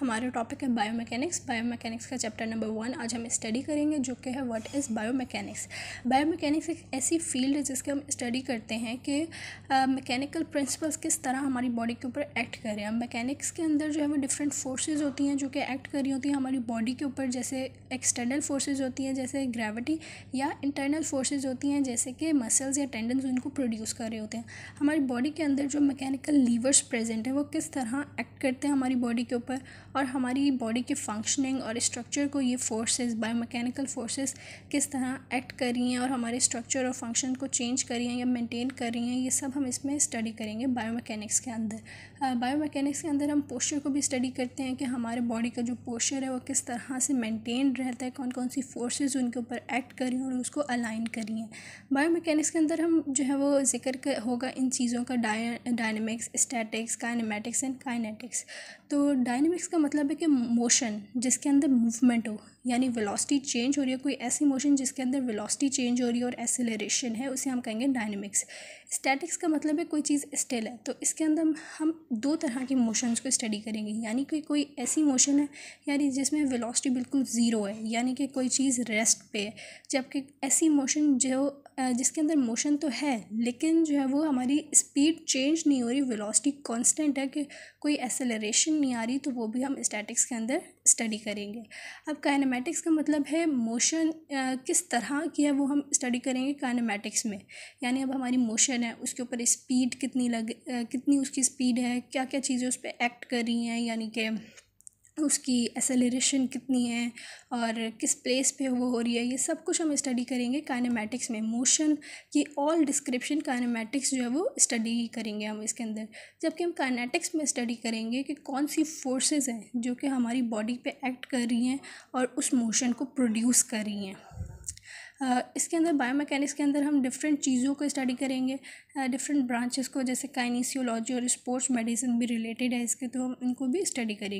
हमारा टॉपिक है biomechanics biomechanics का चैप्टर नंबर वन आज हम स्टडी करेंगे जो कि है what is biomechanics biomechanics एक ऐसी फील्ड है जिसके हम स्टडी करते हैं कि मैकेनिकल प्रिंसिपल्स किस तरह हमारी बॉडी के ऊपर एक्ट कर रहे हैं मैकेनिक्स के अंदर जो है वो डिफरेंट फोर्सेज होती हैं जो कि एक्ट कर रही होती हैं हमारी बॉडी के ऊपर जैसे एक्सटर्नल फोर्सेज होती हैं जैसे ग्रेविटी या इंटरनल फोर्सेज होती हैं जैसे कि मसल्स या टेंडेंस उनको प्रोड्यूस कर रहे होते हैं हमारी बॉडी के अंदर जो मैकेनिकल लीवर्स प्रेजेंट हैं वो किस तरह एक्ट करते हैं हमारी बॉडी के ऊपर और हमारी बॉडी के फंक्शनिंग और स्ट्रक्चर को ये फोर्सेस मैकेनिकल फोर्सेस किस तरह एक्ट कर रही हैं और हमारे स्ट्रक्चर और फंक्शन को चेंज कर रही हैं या मेंटेन कर रही हैं ये सब हम इसमें स्टडी करेंगे बायो मैकेनिक्स के अंदर मैकेनिक्स के अंदर हम पोस्चर को भी स्टडी करते हैं कि हमारे बॉडी का जो पोस्चर है वो किस तरह से मेंटेन रहता है कौन कौन सी फोर्सेज उनके ऊपर एक्ट कर रही हैं और उसको अलाइन कर रही हैं मैकेनिक्स के अंदर हम जो है वो जिक्र होगा इन चीज़ों का dynamics statics kinematics and kinetics तो डायनमिक्स का मतलब है कि मोशन जिसके अंदर मूवमेंट हो यानी वेलोसिटी चेंज हो रही है कोई ऐसी मोशन जिसके अंदर वेलोसिटी चेंज हो रही है और एसिलेशन है उसे हम कहेंगे डायनेमिक्स स्टैटिक्स का मतलब है कोई चीज़ स्टिल है तो इसके अंदर हम दो तरह की मोशंस को स्टडी करेंगे यानी कि कोई ऐसी मोशन है यानी जिसमें वेलोसिटी बिल्कुल ज़ीरो है यानी कि कोई चीज़ रेस्ट पे है जबकि ऐसी मोशन जो जिसके अंदर मोशन तो है लेकिन जो है वो हमारी स्पीड चेंज नहीं हो रही वेलोसिटी कांस्टेंट है कि कोई एसेलरेशन नहीं आ रही तो वो भी हम स्टैटिक्स के अंदर स्टडी करेंगे अब कहने काइनेमेटिक्स का मतलब है मोशन किस तरह की है वो हम स्टडी करेंगे काइनेमेटिक्स में यानी अब हमारी मोशन है उसके ऊपर स्पीड कितनी लग कितनी उसकी स्पीड है क्या क्या चीज़ें उस पर एक्ट कर रही हैं यानी कि उसकी एसेलरेशन कितनी है और किस प्लेस पे वो हो रही है ये सब कुछ हम स्टडी करेंगे काइनेमैटिक्स में मोशन की ऑल डिस्क्रिप्शन काइनेमैटिक्स जो है वो स्टडी करेंगे हम इसके अंदर जबकि हम काइनेटिक्स में स्टडी करेंगे कि कौन सी फोर्सेस हैं जो कि हमारी बॉडी पे एक्ट कर रही हैं और उस मोशन को प्रोड्यूस कर रही हैं इसके अंदर बायो मैकेनिक्स के अंदर हम डिफरेंट चीज़ों को स्टडी करेंगे डिफरेंट ब्रांचेस को जैसे काइनीसियोलॉजी और स्पोर्ट्स मेडिसिन भी रिलेटेड है इसके तो हम इनको भी स्टडी करेंगे